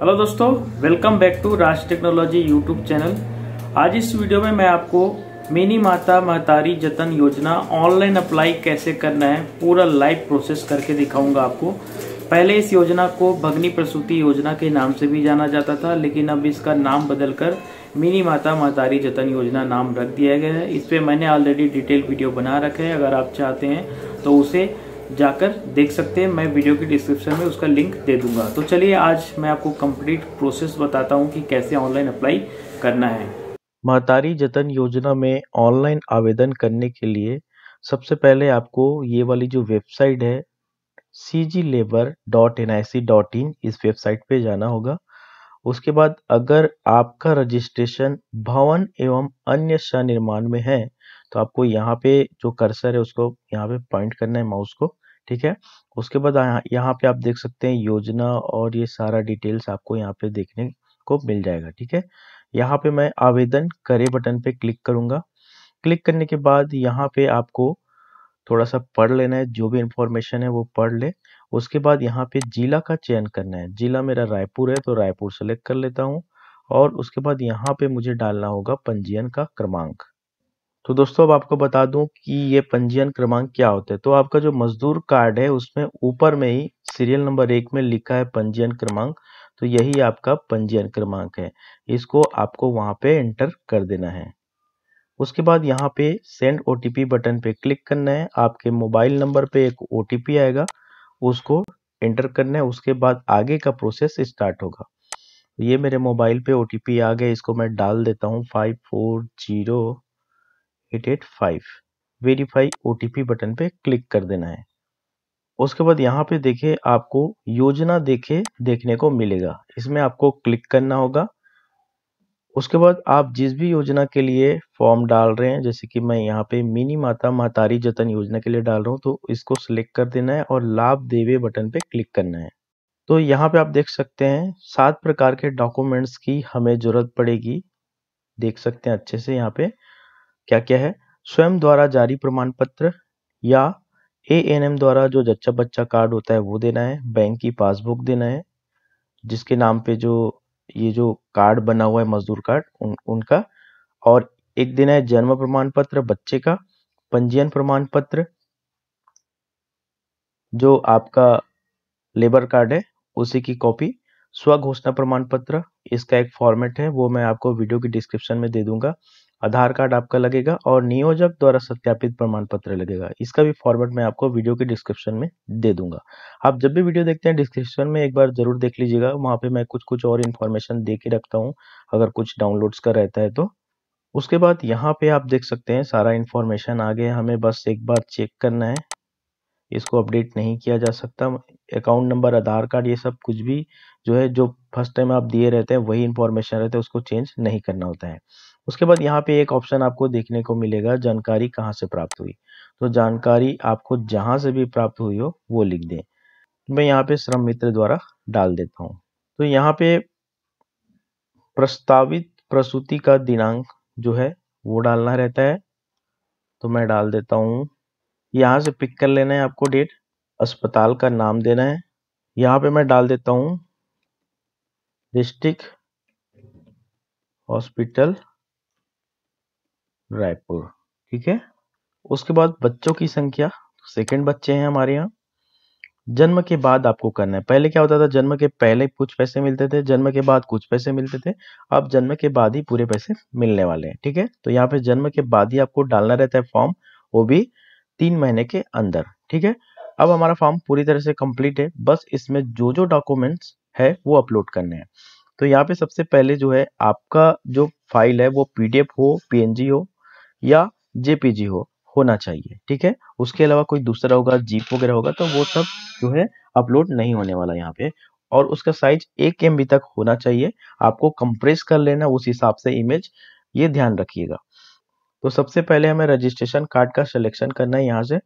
hello दोस्तों welcome back to Raj technology YouTube channel आज इस वीडियो में मैं आपको मिनी माता महतारी जतन योजना ऑनलाइन अप्लाई कैसे करना है पूरा लाइव प्रोसेस करके दिखाऊंगा आपको पहले इस योजना को भगनी प्रसूति योजना के नाम से भी जाना जाता था लेकिन अब इसका नाम बदलकर मिनी माता महतारी जतन योजना नाम रख दिया गया है इस पर मैंने ऑलरेडी डिटेल वीडियो बना रखे है अगर आप चाहते हैं तो उसे जाकर देख सकते हैं मैं वीडियो के डिस्क्रिप्शन में उसका लिंक दे दूंगा तो चलिए आज मैं आपको कंप्लीट प्रोसेस बताता हूं कि कैसे ऑनलाइन अप्लाई करना है महतारी जतन योजना में ऑनलाइन आवेदन करने के लिए सबसे पहले आपको ये वाली जो वेबसाइट है C G labour dot N I C dot in इस वेबसाइट पे जाना होगा उसके बाद अगर आपका रजिस्ट्रेशन भवन एवं अन्य शाह निर्माण में है तो आपको यहाँ पे जो कर्सर है उसको यहाँ पे पॉइंट करना है माउस को ठीक है उसके बाद यहाँ पे आप देख सकते हैं योजना और ये सारा डिटेल्स आपको यहाँ पे देखने को मिल जाएगा ठीक है यहाँ पे मैं आवेदन करे बटन पे क्लिक करूंगा क्लिक करने के बाद यहाँ पे आपको थोड़ा सा पढ़ लेना है जो भी इंफॉर्मेशन है वो पढ़ ले उसके बाद यहाँ पे जिला का चयन करना है जिला मेरा रायपुर है तो रायपुर सेलेक्ट कर लेता हूँ और उसके बाद यहाँ पे मुझे डालना होगा पंजीयन का क्रमांक तो दोस्तों अब आपको बता दूं कि ये पंजीयन क्रमांक क्या होते हैं तो आपका जो मजदूर कार्ड है उसमें ऊपर में ही सीरियल नंबर एक में लिखा है पंजीयन क्रमांक तो यही आपका पंजीयन क्रमांक है इसको आपको वहां पे एंटर कर देना है उसके बाद यहाँ पे सेंड ओ बटन पे क्लिक करना है आपके मोबाइल नंबर पे एक ओ आएगा उसको एंटर करना है उसके बाद आगे का प्रोसेस स्टार्ट होगा ये मेरे मोबाइल पे ओ आ गया इसको मैं डाल देता हूँ five four zero eight five verify O button पे क्लिक कर देना है उसके बाद यहाँ पे देखे आपको योजना देखे देखने को मिलेगा इसमें आपको क्लिक करना होगा उसके बाद आप जिस भी योजना के लिए फॉर्म डाल रहे हैं जैसे कि मैं यहाँ पे मिनी माता महतारी जतन योजना के लिए डाल रहा हूँ तो इसको सिलेक्ट कर देना है और लाभ देवे बटन पे क्लिक करना है तो यहाँ पे आप देख सकते हैं सात प्रकार के डॉक्यूमेंट्स की हमें ज़रूरत पड़ेगी देख सकते हैं अच्छे से यहाँ पे क्या क्या है स्वयं द्वारा जारी प्रमाण पत्र या ए एन एम द्वारा जो जच्चा बच्चा कार्ड होता है वो देना है बैंक की पासबुक देना है जिसके नाम पे जो ये जो कार्ड बना हुआ है मजदूर कार्ड उन, उनका और एक देना है जन्म प्रमाण पत्र बच्चे का पंजीयन प्रमाण पत्र जो आपका लेबर कार्ड है उसी की कॉपी स्व घोषणा प्रमाण पत्र इसका एक फॉर्मेट है वो मैं आपको वीडियो के डिस्क्रिप्शन में दे दूंगा आधार कार्ड आपका लगेगा और नियोजक द्वारा सत्यापित प्रमाण पत्र लगेगा इसका भी फॉर्मेट मैं आपको वीडियो के डिस्क्रिप्शन में दे दूंगा आप जब भी वीडियो देखते हैं डिस्क्रिप्शन में एक बार जरूर देख लीजिएगा वहां पे मैं कुछ कुछ और इन्फॉर्मेशन दे के रखता हूँ अगर कुछ डाउनलोड्स का रहता है तो उसके बाद यहाँ पे आप देख सकते हैं सारा इन्फॉर्मेशन आगे हमें बस एक बार चेक करना है इसको अपडेट नहीं किया जा सकता अकाउंट नंबर आधार कार्ड ये सब कुछ भी जो है जो फर्स्ट टाइम आप दिए रहते हैं वही इन्फॉर्मेशन रहते हैं उसको चेंज नहीं करना होता है उसके बाद यहाँ पे एक ऑप्शन आपको देखने को मिलेगा जानकारी कहाँ से प्राप्त हुई तो जानकारी आपको जहां से भी प्राप्त हुई हो वो लिख दें मैं यहाँ पे श्रम मित्र द्वारा डाल देता हूँ तो यहाँ पे प्रस्तावित प्रसूति का दिनांक जो है वो डालना रहता है तो मैं डाल देता हूँ यहाँ से पिक कर लेना है आपको डेट अस्पताल का नाम देना है यहाँ पे मैं डाल देता हूँ डिस्ट्रिक्ट हॉस्पिटल रायपुर ठीक है उसके बाद बच्चों की संख्या सेकंड बच्चे हैं हमारे यहाँ जन्म के बाद आपको करना है पहले क्या होता था जन्म के पहले कुछ पैसे मिलते थे जन्म के बाद कुछ पैसे मिलते थे अब जन्म के बाद ही पूरे पैसे मिलने वाले हैं ठीक है तो यहाँ पे जन्म के बाद ही आपको डालना रहता है फॉर्म वो भी तीन महीने के अंदर ठीक है अब हमारा फॉर्म पूरी तरह से कंप्लीट है बस इसमें जो जो डॉक्यूमेंट्स है वो अपलोड करने हैं तो यहाँ पे सबसे पहले जो है आपका जो फाइल है वो पीडीएफ हो पीएनजी हो या जेपीजी हो होना चाहिए ठीक है उसके अलावा कोई दूसरा होगा जीप वगैरह होगा तो वो सब जो है अपलोड नहीं होने वाला यहाँ पे और उसका साइज एक एम तक होना चाहिए आपको कंप्रेस कर लेना उस हिसाब से इमेज ये ध्यान रखिएगा तो सबसे पहले हमें रजिस्ट्रेशन कार्ड का सिलेक्शन करना है यहाँ से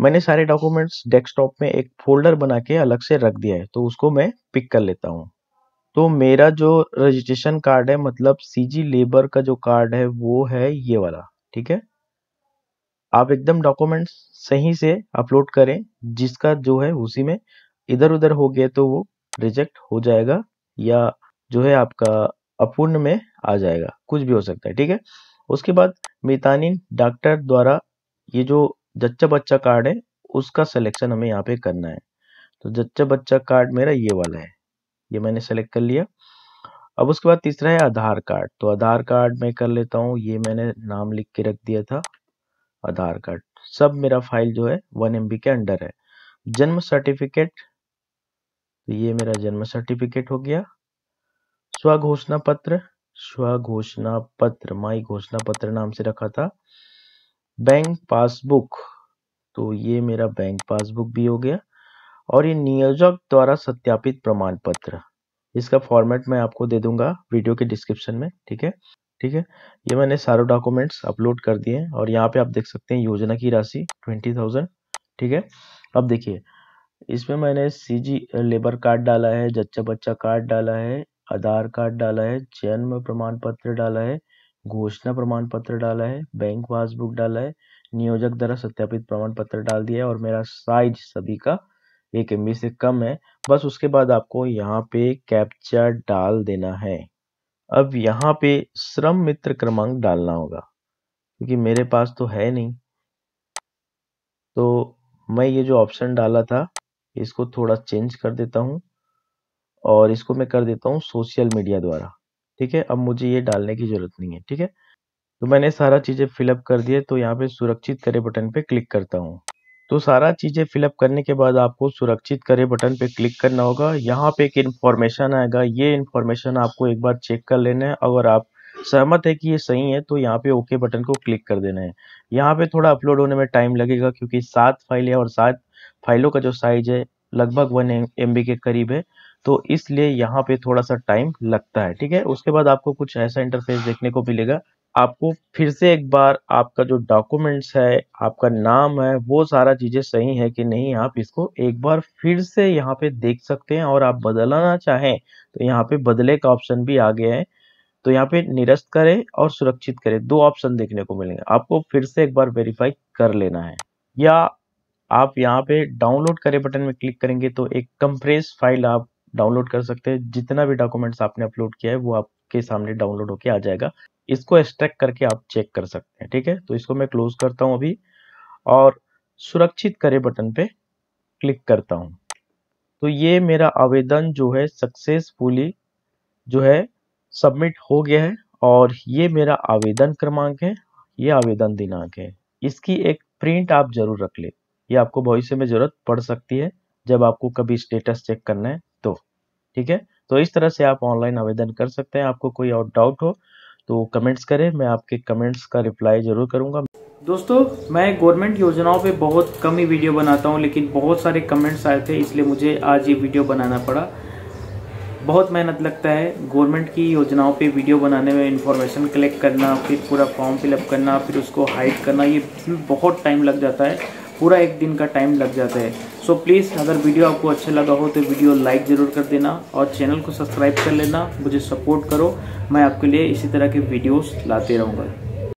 मैंने सारे डॉक्यूमेंट्स डेस्कटॉप में एक फोल्डर बना के अलग से रख दिया है तो उसको मैं पिक कर लेता हूँ तो मेरा जो रजिस्ट्रेशन कार्ड है मतलब सीजी लेबर का जो कार्ड है वो है ये वाला ठीक है आप एकदम डॉक्यूमेंट्स सही से अपलोड करें जिसका जो है उसी में इधर उधर हो गया तो वो रिजेक्ट हो जाएगा या जो है आपका अपूर्ण में आ जाएगा कुछ भी हो सकता है ठीक है उसके बाद मितानिन डॉक्टर द्वारा ये जो जच्चा बच्चा कार्ड है उसका सिलेक्शन हमें यहाँ पे करना है तो जच्चा बच्चा कार्ड मेरा ये वाला है ये मैंने सेलेक्ट कर लिया अब उसके बाद तीसरा है आधार कार्ड तो आधार कार्ड में कर लेता हूँ ये मैंने नाम लिख के रख दिया था आधार कार्ड सब मेरा फाइल जो है वन एम के अंडर है जन्म सर्टिफिकेट तो ये मेरा जन्म सर्टिफिकेट हो गया स्व घोषणा पत्र स्व घोषणा पत्र माई घोषणा पत्र नाम से रखा था बैंक पासबुक तो ये मेरा बैंक पासबुक भी हो गया और ये नियोजक द्वारा सत्यापित प्रमाण पत्र इसका फॉर्मेट मैं आपको दे दूंगा वीडियो के डिस्क्रिप्शन में ठीक है ठीक है ये मैंने सारे डॉक्यूमेंट्स अपलोड कर दिए हैं और यहाँ पे आप देख सकते हैं योजना की राशि ट्वेंटी थाउजेंड ठीक है अब देखिए इसमें मैंने सीजी लेबर कार्ड डाला है जच्चा बच्चा कार्ड डाला है आधार कार्ड डाला है जन्म प्रमाण पत्र डाला है घोषणा प्रमाण पत्र डाला है बैंक पासबुक डाला है नियोजक द्वारा सत्यापित प्रमाण पत्र डाल दिया है और मेरा साइज सभी का एक एम से कम है बस उसके बाद आपको यहाँ पे कैप्चा डाल देना है अब यहाँ पे श्रम मित्र क्रमांक डालना होगा क्योंकि मेरे पास तो है नहीं तो मैं ये जो ऑप्शन डाला था इसको थोड़ा चेंज कर देता हूँ और इसको मैं कर देता हूँ सोशल मीडिया द्वारा ठीक है अब मुझे ये डालने की ज़रूरत नहीं है ठीक है तो मैंने सारा चीज़ें फिलअप कर दिए तो यहाँ पे सुरक्षित करे बटन पे क्लिक करता हूँ तो सारा चीज़ें फिलअप करने के बाद आपको सुरक्षित करें बटन पे क्लिक करना होगा यहाँ पे एक इन्फॉर्मेशन आएगा ये इन्फॉर्मेशन आपको एक बार चेक कर लेना है अगर आप सहमत है कि ये सही है तो यहाँ पे ओके बटन को क्लिक कर देना है यहाँ पे थोड़ा अपलोड होने में टाइम लगेगा क्योंकि सात फाइल है और सात फाइलों का जो साइज है लगभग वन एम के करीब है तो इसलिए यहाँ पे थोड़ा सा टाइम लगता है ठीक है उसके बाद आपको कुछ ऐसा इंटरफेस देखने को मिलेगा आपको फिर से एक बार आपका जो डॉक्यूमेंट्स है आपका नाम है वो सारा चीज़ें सही है कि नहीं आप इसको एक बार फिर से यहाँ पे देख सकते हैं और आप बदलाना चाहें तो यहाँ पे बदले का ऑप्शन भी आ गया है तो यहाँ पे निरस्त करें और सुरक्षित करें दो ऑप्शन देखने को मिलेंगे आपको फिर से एक बार वेरीफाई कर लेना है या आप यहाँ पे डाउनलोड करें बटन में क्लिक करेंगे तो एक कंप्रेस फाइल आप डाउनलोड कर सकते हैं जितना भी डॉक्यूमेंट्स आपने अपलोड किया है वो आप आपके सामने डाउनलोड होके आ जाएगा इसको एक्सट्रैक्ट करके आप चेक कर सकते हैं ठीक है तो इसको मैं क्लोज करता हूँ अभी और सुरक्षित करें बटन पे क्लिक करता हूँ तो ये मेरा आवेदन जो है सक्सेसफुली जो है सबमिट हो गया है और ये मेरा आवेदन क्रमांक है ये आवेदन दिनांक है इसकी एक प्रिंट आप जरूर रख ले ये आपको भविष्य में ज़रूरत पड़ सकती है जब आपको कभी स्टेटस चेक करना है तो ठीक है तो इस तरह से आप ऑनलाइन आवेदन कर सकते हैं आपको कोई और डाउट हो तो कमेंट्स करें मैं आपके कमेंट्स का रिप्लाई ज़रूर करूँगा दोस्तों मैं गवर्नमेंट योजनाओं पे बहुत कम ही वीडियो बनाता हूँ लेकिन बहुत सारे कमेंट्स आए थे इसलिए मुझे आज ये वीडियो बनाना पड़ा बहुत मेहनत लगता है गवर्नमेंट की योजनाओं पे वीडियो बनाने में इन्फॉर्मेशन कलेक्ट करना फिर पूरा फॉर्म फिलअप करना फिर उसको हाइड करना ये बहुत टाइम लग जाता है पूरा एक दिन का टाइम लग जाता है सो प्लीज़ अगर वीडियो आपको अच्छा लगा हो तो वीडियो लाइक ज़रूर कर देना और चैनल को सब्सक्राइब कर लेना मुझे सपोर्ट करो मैं आपके लिए इसी तरह के वीडियोस लाते रहूँगा